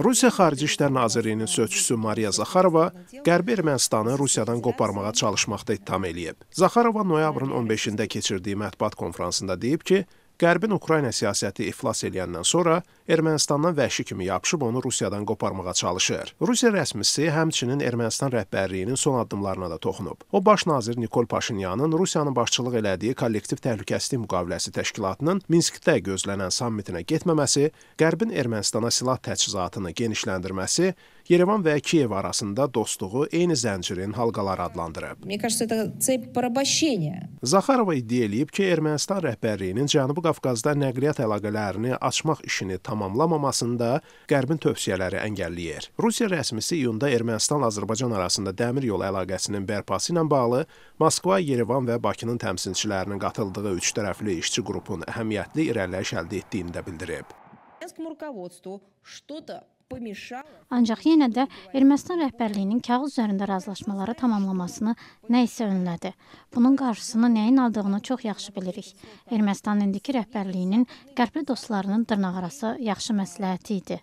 Rusiya Xarici İşlər Nazirliyinin sözçüsü Mariya Zaxarova Qərbi Ermənistanı Rusiyadan qoparmağa çalışmaqda ittiham eləyib. Zaxarova noyabrın 15-də keçirdiyi mətbuat konfransında deyib ki, Qərbin Ukrayna siyasəti iflas eləyəndən sonra Ermənistandan vəhşi kimi yapışıb onu Rusiyadan qoparmağa çalışır. Rusiya rəsmisi həmçinin Ermənistan rəhbərliyinin son addımlarına da toxunub. O baş nazir Nikol Paşinyanın Rusiyanın başçılıq elədiyi kollektiv təhlükəsizlik müqaviləsi təşkilatının Minskdə gözlənən sammitinə getməməsi, Qərbin Ermənistana silah təchizatını genişləndirməsi Yerevan və Kiyev arasında dostluğu eyni zəncirin halqaları adlandırıb. Zaxarova iddia eləyib ki, Ermənistan rəhbərliyinin Cənubi Qafqazda nəqliyyat əlaqələrini açmaq işini tamamlamamasında Qərbin tövsiyələri əngəlləyir. Rusiya rəsmisi iyunda e Ermənistan-Azərbaycan arasında dəmir yolu əlaqəsinin bərpası ilə bağlı Moskva, Yerevan və Bakının təmsilçilərinin qatıldığı üçtərəfli işçi qrupun əhəmiyyətli irəliləyiş əldə etdiyini də bildirib. Rusiyanskому руководству что-то Ancaq yenə də Ermənistan rəhbərliyinin kağız üzərində razılaşmaları tamamlamasını nə isə önlədi. Bunun qarşısını nəyin aldığını çox yaxşı bilirik. Ermənistan indiki rəhbərliyinin qərbli dostlarının dırnaqarası yaxşı məsləhəti idi.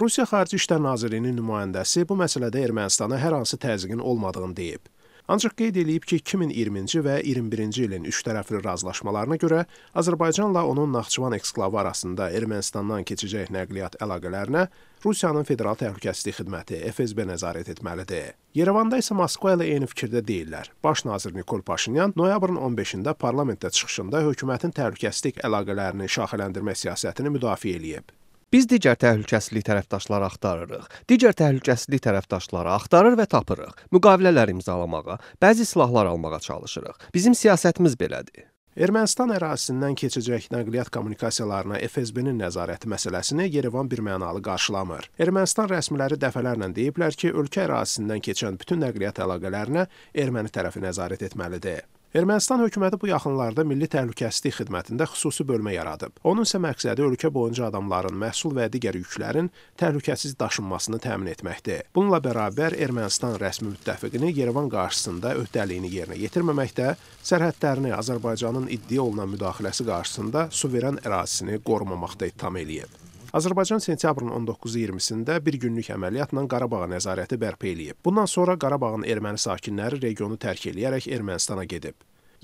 Rusiya Xarici İşlər Nazirliyinin nümayəndəsi bu məsələdə Ermənistana hər hansı təzyiqin olmadığını deyib. Ancaq qeyd edilib ki, 2020-ci və 21-ci ilin üçtərəfli razılaşmalarına görə Azərbaycanla onun Naxçıvan eksklavi arasında Ermənistandan keçəcək nəqliyyat əlaqələrinə Rusiyanın Federal Təhlükəsizlik Xidməti FSB nəzarət etməlidir. Yerevanda isə Moskva ilə eyni fikirdə deyillər. Baş nazir Nikol Paşinyan noyabrın 15-də parlamentdə çıxışında hökumətin təhlükəsizlik əlaqələrini şaxələndirmə siyasətini müdafiə eləyib. Biz digər təhlükəsizlik tərəfdaşları axtarırıq. Digər təhlükəsizlik tərəfdaşları axtarır və tapırıq. Müqavilələr imzalamağa, bəzi silahlar almağa çalışırıq. Bizim siyasətimiz belədir. Ermənistan ərazisindən keçəcək nəqliyyat kommunikasiyalarına FSB-nin nəzarəti məsələsini Yerevan birmənalı qarşılamır. Ermənistan rəsmiləri dəfələrlə deyiblər ki, ölkə ərazisindən keçən bütün nəqliyyat əlaqələrinə erməni tərəfi nəzarət etməlidir. Ermənistan hökuməti bu yaxınlarda Milli Təhlükəsizlik Xidmətində xüsusi bölmə yaradıb. Onun isə məqsədi ölkə boyunca adamların, məhsul və digər yüklərin təhlükəsiz daşınmasını təmin etməkdir. Bununla bərabər Ermənistan rəsmi müttəfiqini Yerevan qarşısında öhdəliyini yerinə yetirməməkdə, sərhədlərini Azərbaycanın iddia olunan müdaxiləsi qarşısında suveren ərazisini qorumamaqda ittiham eləyib. Azərbaycan sentyabrın 19-20-sində bir günlük əməliyyatla Qarabağa nəzarəti bərpa eləyib. Bundan sonra Qarabağın erməni sakinləri regionu tərk eləyərək Ermənistana gedib.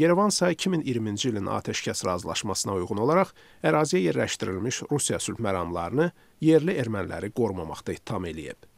Yerevan isə 2020-ci ilin atəşkəs razılaşmasına uyğun olaraq əraziyə yerləşdirilmiş Rusiya sülh məramlarını yerli erməniləri qorumamaqda ittiham eləyib.